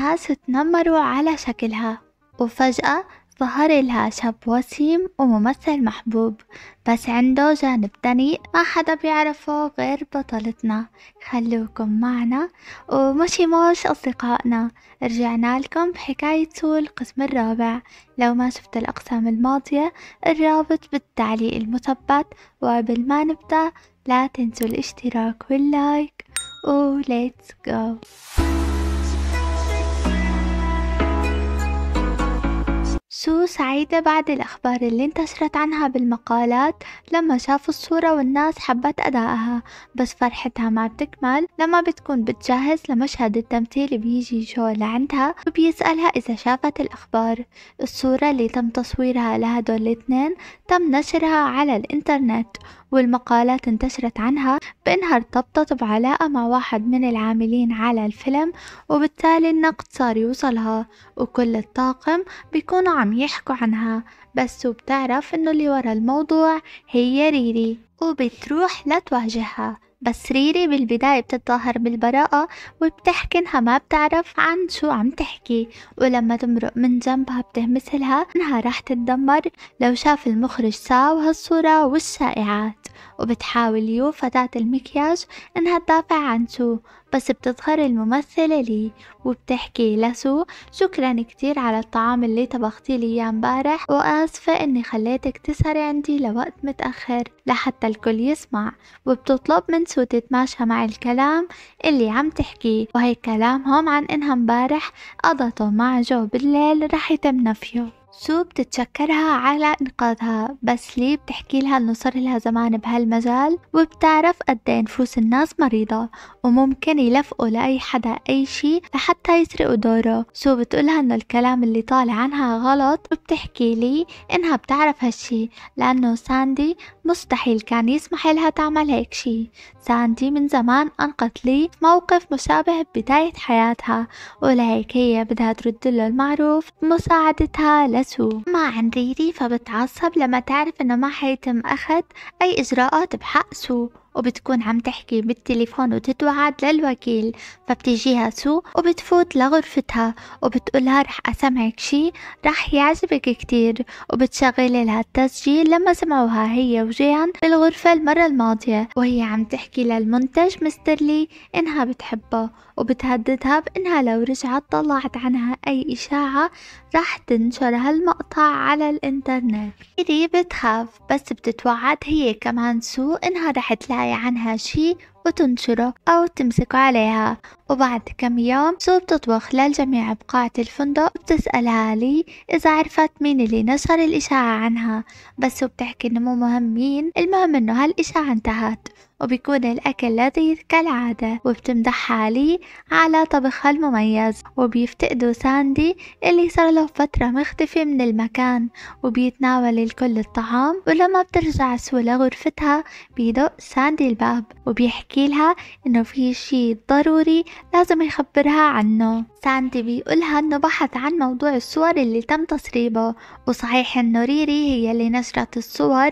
الناس تنمروا على شكلها وفجأة ظهر لها شاب وسيم وممثل محبوب بس عنده جانب دنيء ما حدا بيعرفه غير بطلتنا خلوكم معنا ومشي موش أصدقائنا رجعنا لكم بحكاية سو القسم الرابع لو ما شفت الأقسام الماضية الرابط بالتعليق المثبت وقبل ما نبدأ لا تنسوا الاشتراك واللايك وليتس جو سو سعيدة بعد الأخبار اللي انتشرت عنها بالمقالات لما شافوا الصورة والناس حبت أدائها بس فرحتها ما بتكمل لما بتكون بتجهز لمشهد التمثيل بيجي جو لعندها وبيسألها إذا شافت الأخبار الصورة اللي تم تصويرها لهدول الاثنين تم نشرها على الإنترنت والمقالات انتشرت عنها بأنها ارتبطت بعلاقة مع واحد من العاملين على الفيلم وبالتالي النقد صار يوصلها وكل الطاقم بيكونوا عم عم يحكوا عنها بس وبتعرف انه اللي ورا الموضوع هي ريري وبتروح لتواجهها بس ريري بالبداية بتتظاهر بالبراءة وبتحكي انها ما بتعرف عن شو عم تحكي ولما تمرق من جنبها بتهمسلها انها راح تتدمر لو شاف المخرج ساو هالصورة والشائعات وبتحاول يو فتاة المكياج إنها تدافع عن سو بس بتظهر الممثلة لي وبتحكي لسو شكرا كتير على الطعام اللي طبختي لي اياه امبارح وآسفة إني خليتك تسهري عندي لوقت متأخر لحتى الكل يسمع وبتطلب من سو تتماشى مع الكلام اللي عم تحكيه وهي كلامهم عن إنها امبارح قضته مع جو بالليل رح يتم نفيه سو بتتشكرها على إنقاذها بس لي بتحكي لها إنه صار لها زمان بهالمجال وبتعرف قد إيه نفوس الناس مريضة وممكن يلفقوا لأي حدا أي شي لحتى يسرقوا دوره سو بتقولها إنه الكلام اللي طالع عنها غلط وبتحكي لي إنها بتعرف هالشي لأنه ساندي مستحيل كان يسمح لها تعمل هيك شي ساندي من زمان انقذ لي موقف مشابه ببداية حياتها ولهيك هي بدها ترد له المعروف بمساعدتها جلسوا ما عن ريري فبتعصب لما تعرف إنه ما حيتم أخذ أي إجراءات بحق سو وبتكون عم تحكي بالتليفون وتتوعد للوكيل فبتجيها سو وبتفوت لغرفتها وبتقولها رح أسمعك شي رح يعجبك كتير وبتشغل لها التسجيل لما سمعوها هي وجيان بالغرفة المرة الماضية وهي عم تحكي للمنتج مسترلي إنها بتحبه وبتهددها بإنها لو رجعت طلعت عنها أي إشاعة رح تنشر هالمقطع على الإنترنت إيري بتخاف بس بتتوعد هي كمان سو إنها رح تلاقي الحكاية عنها شيء وتنشره أو تمسك عليها وبعد كم يوم سو بتطبخ للجميع بقاعة الفندق بتسألها لي إذا عرفت مين اللي نشر الإشاعة عنها بس سو بتحكي إنه مو مهم مين المهم إنه هالإشاعة انتهت وبيكون الأكل لذيذ كالعادة وبتمدحها لي على طبخها المميز وبيفتقدوا ساندي اللي صار له فترة مختفي من المكان وبيتناول الكل الطعام ولما بترجع سو لغرفتها بيدق ساندي الباب وبيحكي يحكي لها إنه في شي ضروري لازم يخبرها عنه ساندي بيقولها إنه بحث عن موضوع الصور اللي تم تسريبه وصحيح إنه ريري هي اللي نشرت الصور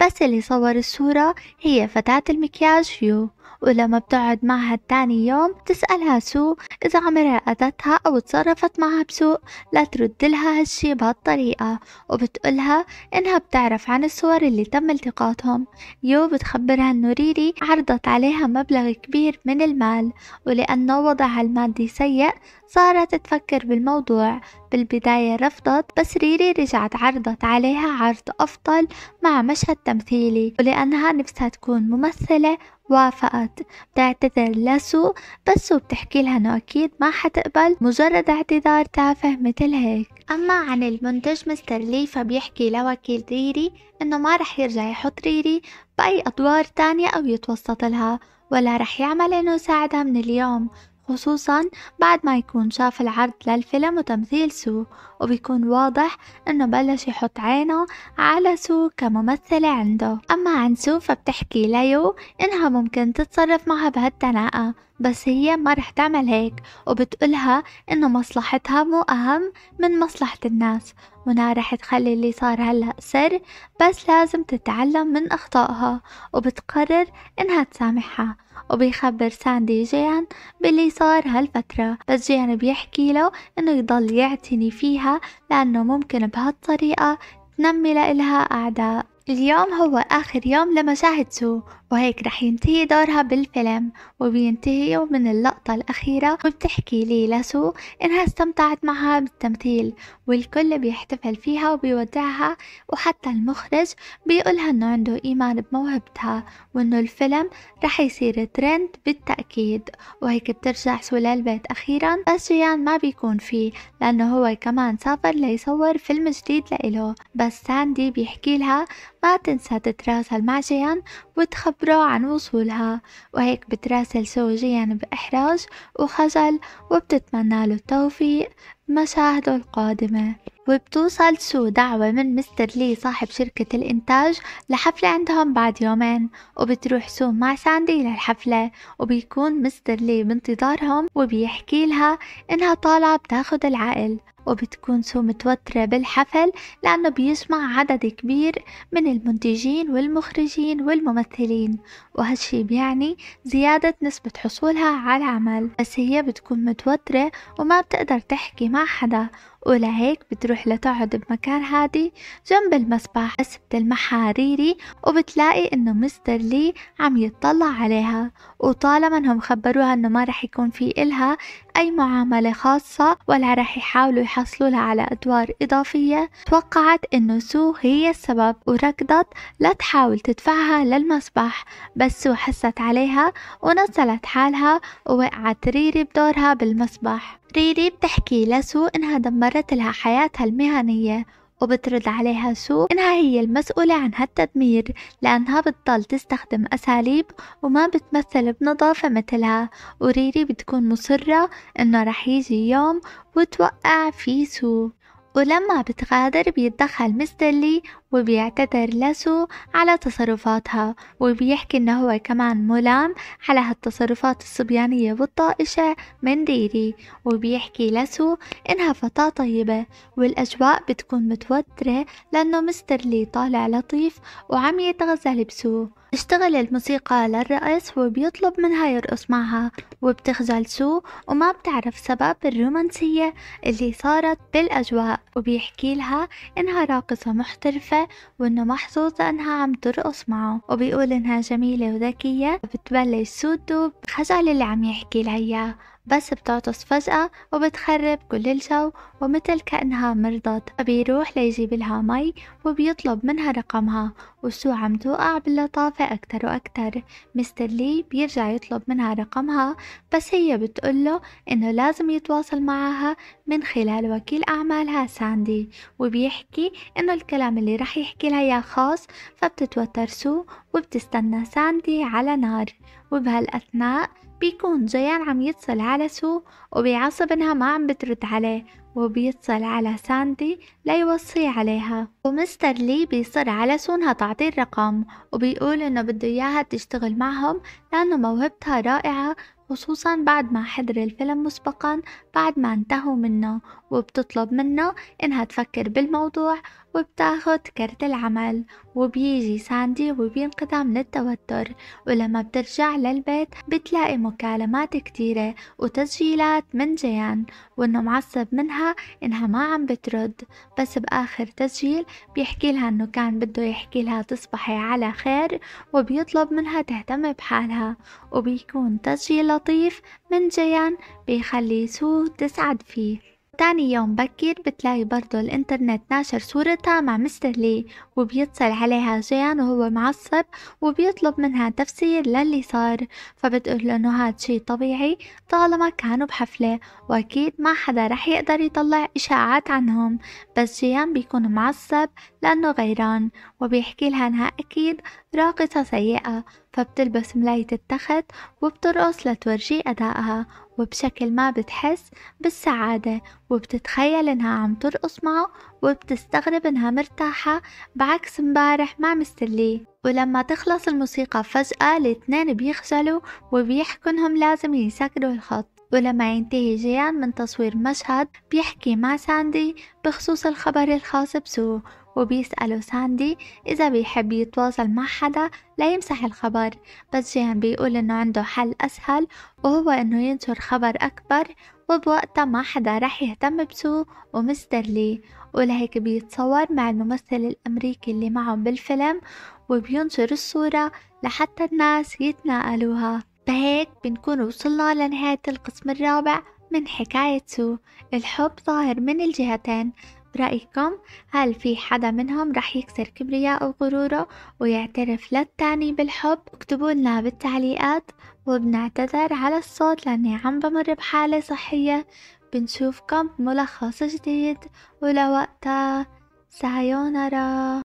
بس اللي صور الصورة هي فتاة المكياج يو ولما بتقعد معها تاني يوم تسألها سوء إذا عمرها أذتها أو تصرفت معها بسوء لا ترد لها هالشي بهالطريقة وبتقولها إنها بتعرف عن الصور اللي تم التقاطهم يو بتخبرها إنه ريري عرضت عليها مبلغ كبير من المال ولأنه وضعها المادي سيء صارت تفكر بالموضوع بالبداية رفضت بس ريري رجعت عرضت عليها عرض أفضل مع مشهد تمثيلي ولأنها نفسها تكون ممثلة وافقت بتعتذر لسو بس وبتحكي لها انه اكيد ما حتقبل مجرد اعتذار تافه مثل هيك اما عن المنتج مستر لي فبيحكي لوكيل ريري انه ما رح يرجع يحط ريري باي ادوار تانية او يتوسط لها ولا رح يعمل انه يساعدها من اليوم خصوصا بعد ما يكون شاف العرض للفيلم وتمثيل سو وبيكون واضح انه بلش يحط عينه على سو كممثلة عنده اما عن سو فبتحكي ليو انها ممكن تتصرف معها بهالتناقة بس هي ما رح تعمل هيك وبتقولها انه مصلحتها مو اهم من مصلحة الناس منى رح تخلي اللي صار هلا سر بس لازم تتعلم من اخطائها وبتقرر انها تسامحها وبيخبر ساندي جيان باللي صار هالفترة بس جيان بيحكي له انه يضل يعتني فيها لانه ممكن بهالطريقة تنمي لإلها أعداء اليوم هو آخر يوم لمشاهد سو وهيك رح ينتهي دورها بالفيلم وبينتهي من اللقطة الأخيرة وبتحكي لي سو إنها استمتعت معها بالتمثيل والكل بيحتفل فيها وبيودعها وحتى المخرج بيقولها إنه عنده إيمان بموهبتها وإنه الفيلم رح يصير ترند بالتأكيد وهيك بترجع سو للبيت أخيرا بس جيان ما بيكون فيه لأنه هو كمان سافر ليصور فيلم جديد لإله بس ساندي بيحكي لها ما تنسى تتراسل مع جيان وتخبر عبره عن وصولها وهيك بتراسل زوجيا بإحراج وخجل وبتتمنى له التوفيق بمشاهده القادمة وبتوصل سو دعوة من مستر لي صاحب شركة الإنتاج لحفلة عندهم بعد يومين وبتروح سو مع ساندي للحفلة وبيكون مستر لي بانتظارهم وبيحكي لها إنها طالعة بتاخد العقل وبتكون سو متوترة بالحفل لأنه بيجمع عدد كبير من المنتجين والمخرجين والممثلين وهالشي بيعني زيادة نسبة حصولها على العمل بس هي بتكون متوترة وما بتقدر تحكي مع حدا ولهيك بتروح لتقعد بمكان هادي جنب المسبح بس بتلمحها ريري وبتلاقي انه مستر لي عم يتطلع عليها وطالما انهم خبروها انه ما رح يكون في إلها أي معاملة خاصة ولا رح يحاولوا يحصلوا لها على أدوار إضافية توقعت إنه سو هي السبب وركضت لتحاول تدفعها للمسبح بس سو حست عليها ونزلت حالها ووقعت ريري بدورها بالمسبح ريري بتحكي لسو إنها دمرت لها حياتها المهنية وبترد عليها سو إنها هي المسؤولة عن هالتدمير لأنها بتضل تستخدم أساليب وما بتمثل بنظافة مثلها وريري بتكون مصرة إنه رح يجي يوم وتوقع فيه سو ولما بتغادر بيتدخل مستلي وبيعتذر لسو على تصرفاتها وبيحكي إنه هو كمان ملام على هالتصرفات الصبيانية والطائشة من ديري وبيحكي لسو إنها فتاة طيبة والأجواء بتكون متوترة لأنه مستر لي طالع لطيف وعم يتغزل بسو اشتغل الموسيقى للرقص وبيطلب منها يرقص معها وبتخجل سو وما بتعرف سبب الرومانسية اللي صارت بالأجواء وبيحكي لها إنها راقصة محترفة وانه محظوظة انها عم ترقص معه وبيقول انها جميلة وذكية بتبلش سودو بخجل اللي عم يحكي لها بس بتعطس فجأة وبتخرب كل الجو ومثل كأنها مرضت فبيروح ليجيب لها مي وبيطلب منها رقمها وسو عم توقع باللطافة أكتر وأكتر مستر لي بيرجع يطلب منها رقمها بس هي بتقوله إنه لازم يتواصل معها من خلال وكيل أعمالها ساندي وبيحكي إنه الكلام اللي رح يحكي لها إياه خاص فبتتوتر سو وبتستنى ساندي على نار وبهالأثناء بيكون جيان عم يتصل على سو وبيعصب انها ما عم بترد عليه وبيتصل على ساندي ليوصي عليها ومستر لي بيصر على سو انها تعطيه الرقم وبيقول انه بده اياها تشتغل معهم لانه موهبتها رائعة خصوصا بعد ما حضر الفيلم مسبقا بعد ما انتهوا منه وبتطلب منه إنها تفكر بالموضوع وبتاخد كرت العمل وبيجي ساندي وبينقذها من التوتر ولما بترجع للبيت بتلاقي مكالمات كتيرة وتسجيلات من جيان وإنه معصب منها إنها ما عم بترد بس بآخر تسجيل بيحكي لها إنه كان بده يحكي لها تصبحي على خير وبيطلب منها تهتم بحالها وبيكون تسجيل لطيف من جيان بيخلي سو تسعد فيه تاني يوم بكير بتلاقي برضو الانترنت ناشر صورتها مع مستر لي وبيتصل عليها جيان وهو معصب وبيطلب منها تفسير للي صار فبتقول انه هاد شي طبيعي طالما كانوا بحفلة واكيد ما حدا رح يقدر يطلع اشاعات عنهم بس جيان بيكون معصب لانه غيران وبيحكي لها انها اكيد راقصة سيئة فبتلبس ملاية التخت وبترقص لتورجي أدائها وبشكل ما بتحس بالسعادة وبتتخيل انها عم ترقص معه وبتستغرب انها مرتاحة بعكس مبارح ما مستليه ولما تخلص الموسيقى فجأة الاتنين بيخجلوا وبيحكوا انهم لازم يسكروا الخط ولما ينتهي جيان من تصوير مشهد بيحكي مع ساندي بخصوص الخبر الخاص بسو وبيسألوا ساندي إذا بيحب يتواصل مع حدا ليمسح الخبر بس جيان بيقول إنه عنده حل أسهل وهو إنه ينشر خبر أكبر وبوقتها ما حدا رح يهتم بسو ومستر لي ولهيك بيتصور مع الممثل الأمريكي اللي معهم بالفيلم وبينشر الصورة لحتى الناس يتناقلوها بهيك بنكون وصلنا لنهاية القسم الرابع من حكاية سو الحب ظاهر من الجهتين رأيكم هل في حدا منهم رح يكسر كبرياءه وغروره ويعترف للتاني بالحب اكتبوا لنا بالتعليقات وبنعتذر على الصوت لأني عم بمر بحالة صحية بنشوفكم بملخص جديد ولوقتها سايونارا